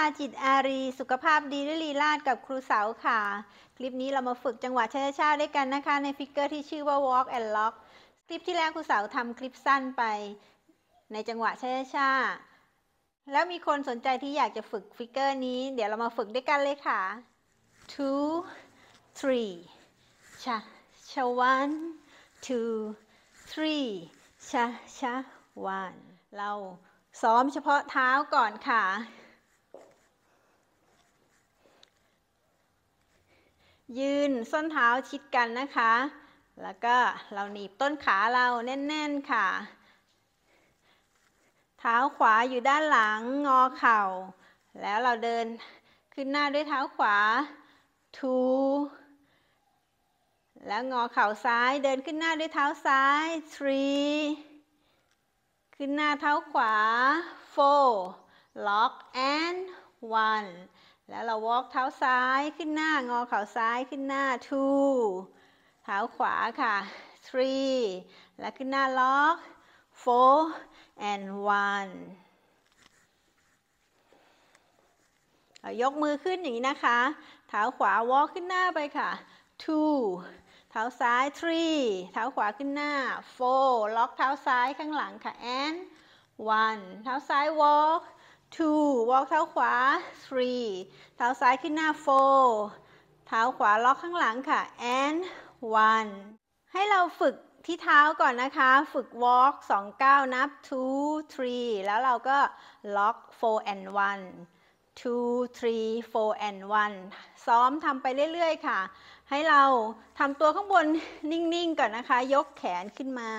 าจิตอารี สุขภาพดีด้วยลีลาดกับครูเสาค่ะ คลิปนี้เรามาฝึกจังหวะช้าๆด้วยกันนะคะในฟิกเกอร์ที่ชื่อว่า walk and lock คลิปที่แล้วครูเสาทำคลิปสั้นไป ในจังหวะช้าๆแล้วมีคนสนใจที่อยากจะฝึกฟิกเกอร์นี้ เดี๋ยวเรามาฝึกด้วยกันเลยค่ะ two three ชาชา one two three ชาชา one เราซ้อมเฉพาะเท้าก่อนค่ะยืนส้นเท้าชิดกันนะคะ แล้วก็เราหนีบต้นขาเราแน่น ๆค่ะ เท้าขวาอยู่ด้านหลังงอเข่า แล้วเราเดินขึ้นหน้าด้วยเท้าขวาทูแล้วงอเข่าซ้ายเดินขึ้นหน้าด้วยเท้าซ้าย 3 ขึ้นหน้าเท้าขวา four lock and one แล้วเรา walk เท้าซ้ายขึ้นหน้า งอเข่าซ้ายขึ้นหน้า two เท้าขวาค่ะ three แล้วขึ้นหน้าล็อก four and one ยกมือขึ้นอย่างนี้นะคะ เท้าขวา walk ขึ้นหน้าไปค่ะ two เท้าซ้าย three เท้าขวาขึ้นหน้า four ล็อกเท้าซ้ายข้างหลังค่ะ and one เท้าซ้าย walk two วอลเท้าขวา three เท้าซ้ายขึ้นหน้า four เท้าขวาล็อกข้างหลังค่ะ and one ให้เราฝึกที่เท้าก่อนนะคะ ฝึก walk 2ก้านับ two three แล้วเราก็ล็อก four and one two three four and one ซ้อมทำไปเรื่อยๆค่ะ ให้เราทำตัวข้างบนนิ่ง ๆ ก่อนนะคะ ยกแขนขึ้นมา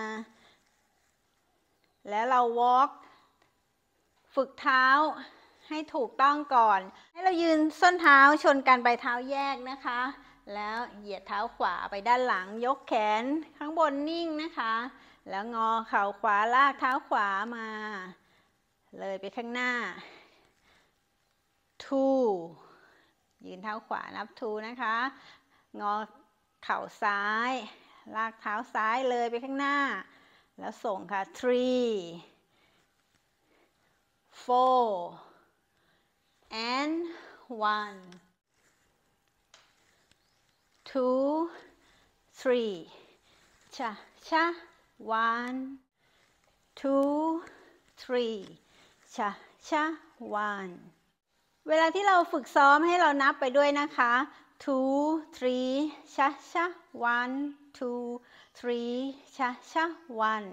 แล้วเรา walk ฝึกเท้าให้ถูกต้องก่อน ให้เรายืนส้นเท้าชนกันไปเท้าแยกนะคะ แล้ว เหยียดเท้าขวาไปด้านหลัง ยกแขนข้างบนนิ่งนะคะ แล้วงอเข่าขวาลากเท้าขวามา เลยไปข้างหน้า two ยืนเท้าขวา นับ two นะคะ งอเข่าซ้าย ลากเท้าซ้ายเลยไปข้างหน้า แล้วส่งค่ะ three four and one two three cha cha one two three cha cha one เวลาที่เราฝึกซ้อมให้เรานับไปด้วยนะคะ two three cha cha one two three cha cha one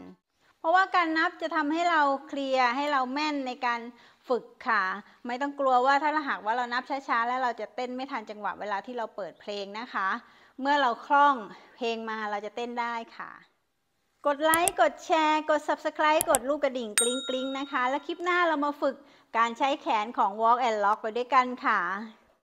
ราะว่าการนับจะทำให้เราเคลียร์ให้เราแม่นในการฝึกค่ะ ไม่ต้องกลัวว่าถ้าหากว่าเรานับช้าๆ แล้วเราจะเต้นไม่ทันจังหวะเวลาที่เราเปิดเพลงนะคะ เมื่อเราคล่องเพลงมาเราจะเต้นได้ค่ะ กดไลค์กดแชร์กด Subscribe กดลูกกระดิ่งกริ๊งกริ๊งนะคะ แล้วคลิปหน้าเรามาฝึกการใช้แขนของ Walk and Lock ไปด้วยกันค่ะ